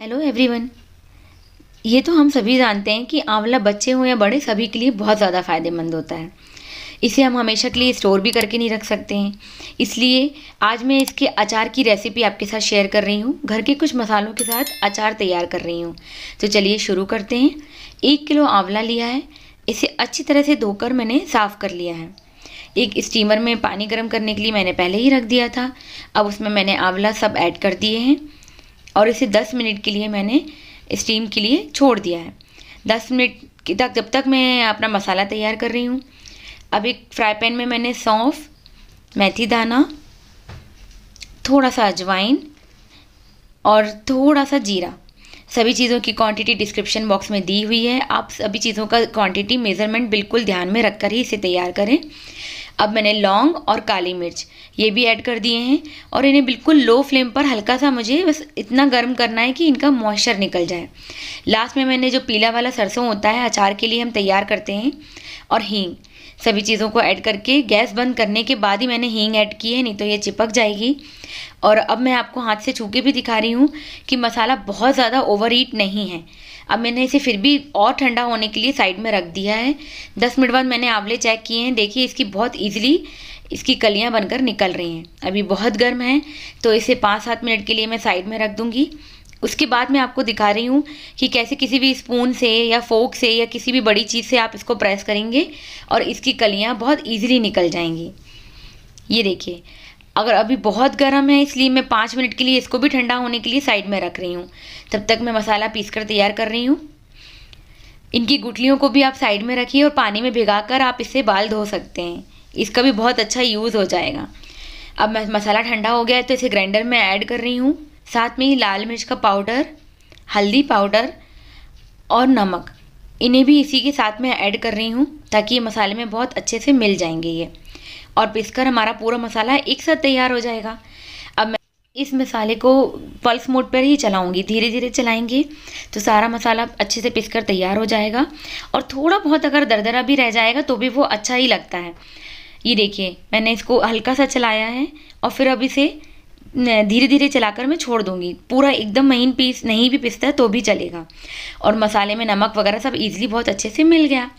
hello everyone ये तो हम सभी जानते हैं कि आंवला बच्चे हों या बड़े सभी के लिए बहुत ज़्यादा फ़ायदेमंद होता है इसे हम हमेशा के लिए स्टोर भी करके नहीं रख सकते हैं इसलिए आज मैं इसके अचार की रेसिपी आपके साथ शेयर कर रही हूँ घर के कुछ मसालों के साथ अचार तैयार कर रही हूँ तो चलिए शुरू करते हैं एक किलो आंवला लिया है इसे अच्छी तरह से धोकर मैंने साफ़ कर लिया है एक स्टीमर में पानी गर्म करने के लिए मैंने पहले ही रख दिया था अब उसमें मैंने आंवला सब ऐड कर दिए हैं और इसे 10 मिनट के लिए मैंने स्टीम के लिए छोड़ दिया है 10 मिनट तक जब तक मैं अपना मसाला तैयार कर रही हूँ अब एक फ्राई पैन में मैंने सौंफ मेथी दाना थोड़ा सा अजवाइन और थोड़ा सा जीरा सभी चीज़ों की क्वांटिटी डिस्क्रिप्शन बॉक्स में दी हुई है आप सभी चीज़ों का क्वांटिटी मेज़रमेंट बिल्कुल ध्यान में रखकर ही इसे तैयार करें अब मैंने लौंग और काली मिर्च ये भी ऐड कर दिए हैं और इन्हें बिल्कुल लो फ्लेम पर हल्का सा मुझे बस इतना गर्म करना है कि इनका मॉइस्चर निकल जाए लास्ट में मैंने जो पीला वाला सरसों होता है अचार के लिए हम तैयार करते हैं और हींग सभी चीज़ों को ऐड करके गैस बंद करने के बाद ही मैंने हींग ऐड की है नहीं तो ये चिपक जाएगी और अब मैं आपको हाथ से छू के भी दिखा रही हूँ कि मसाला बहुत ज़्यादा ओवर हीट नहीं है अब मैंने इसे फिर भी और ठंडा होने के लिए साइड में रख दिया है दस मिनट बाद मैंने आंवले चेक किए हैं देखिए इसकी बहुत ईजिली इसकी कलियाँ बनकर निकल रही हैं अभी बहुत गर्म है तो इसे पाँच सात मिनट के लिए मैं साइड में रख दूँगी उसके बाद मैं आपको दिखा रही हूँ कि कैसे किसी भी स्पून से या फोक से या किसी भी बड़ी चीज़ से आप इसको प्रेस करेंगे और इसकी कलियाँ बहुत ईजिली निकल जाएंगी ये देखिए अगर अभी बहुत गर्म है इसलिए मैं पाँच मिनट के लिए इसको भी ठंडा होने के लिए साइड में रख रही हूँ तब तक मैं मसाला पीस कर तैयार कर रही हूँ इनकी गुटलियों को भी आप साइड में रखिए और पानी में भिगा कर आप इससे बाल धो सकते हैं इसका भी बहुत अच्छा यूज़ हो जाएगा अब मसाला ठंडा हो गया है तो इसे ग्राइंडर में ऐड कर रही हूँ साथ में ही लाल मिर्च का पाउडर हल्दी पाउडर और नमक इन्हें भी इसी के साथ में ऐड कर रही हूँ ताकि ये मसाले में बहुत अच्छे से मिल जाएंगे ये और पिसकर हमारा पूरा मसाला एक साथ तैयार हो जाएगा अब मैं इस मसाले को पल्स मोड पर ही चलाऊंगी धीरे धीरे चलाएंगे तो सारा मसाला अच्छे से पिसकर तैयार हो जाएगा और थोड़ा बहुत अगर दरदरा भी रह जाएगा तो भी वो अच्छा ही लगता है ये देखिए मैंने इसको हल्का सा चलाया है और फिर अब इसे धीरे धीरे चलाकर मैं छोड़ दूंगी पूरा एकदम महीन पीस नहीं भी पिसता है तो भी चलेगा और मसाले में नमक वगैरह सब इजीली बहुत अच्छे से मिल गया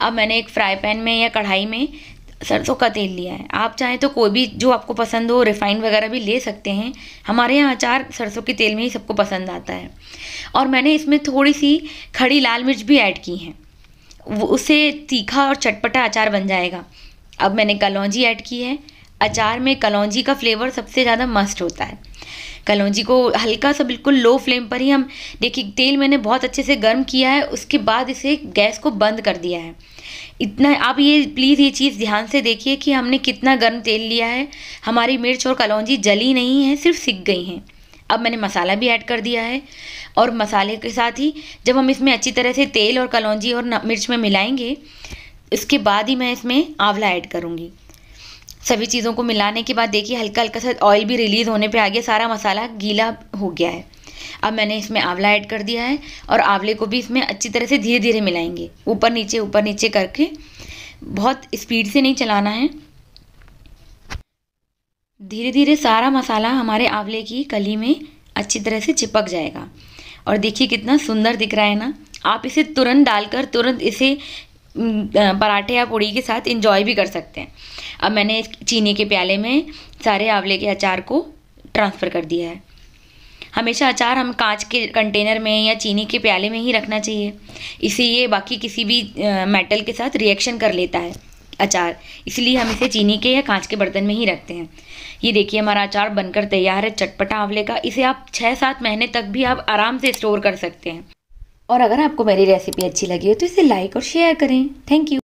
अब मैंने एक फ्राई पैन में या कढ़ाई में सरसों का तेल लिया है आप चाहें तो कोई भी जो आपको पसंद हो रिफाइंड वगैरह भी ले सकते हैं हमारे यहाँ अचार सरसों के तेल में ही सबको पसंद आता है और मैंने इसमें थोड़ी सी खड़ी लाल मिर्च भी ऐड की है उससे तीखा और चटपटा अचार बन जाएगा अब मैंने कलौजी ऐड की है अचार में कलौजी का फ्लेवर सबसे ज़्यादा मस्ट होता है कलौजी को हल्का सा बिल्कुल लो फ्लेम पर ही हम देखिए तेल मैंने बहुत अच्छे से गर्म किया है उसके बाद इसे गैस को बंद कर दिया है इतना आप ये प्लीज़ ये चीज़ ध्यान से देखिए कि हमने कितना गर्म तेल लिया है हमारी मिर्च और कलौजी जली नहीं है सिर्फ सिक गई हैं अब मैंने मसाला भी ऐड कर दिया है और मसाले के साथ ही जब हम इसमें अच्छी तरह से तेल और कलौजी और मिर्च में मिलाएंगे इसके बाद ही मैं इसमें आंवला ऐड करूँगी सभी चीज़ों को मिलाने के बाद देखिए हल्का हल्का सा ऑयल भी रिलीज़ होने पे आ गया सारा मसाला गीला हो गया है अब मैंने इसमें आंवला ऐड कर दिया है और आंवले को भी इसमें अच्छी तरह से धीरे धीरे मिलाएंगे ऊपर नीचे ऊपर नीचे करके बहुत स्पीड से नहीं चलाना है धीरे धीरे सारा मसाला हमारे आंवले की कली में अच्छी तरह से चिपक जाएगा और देखिए कितना सुंदर दिख रहा है ना आप इसे तुरंत डालकर तुरंत इसे पराठे या पूड़ी के साथ इंजॉय भी कर सकते हैं अब मैंने चीनी के प्याले में सारे आंवले के अचार को ट्रांसफ़र कर दिया है हमेशा अचार हम कांच के कंटेनर में या चीनी के प्याले में ही रखना चाहिए इसे ये बाकी किसी भी मेटल के साथ रिएक्शन कर लेता है अचार इसलिए हम इसे चीनी के या कांच के बर्तन में ही रखते हैं ये देखिए हमारा अचार बनकर तैयार है चटपटा आंवले का इसे आप छः सात महीने तक भी आप आराम से स्टोर कर सकते हैं और अगर आपको मेरी रेसिपी अच्छी लगी हो तो इसे लाइक और शेयर करें थैंक यू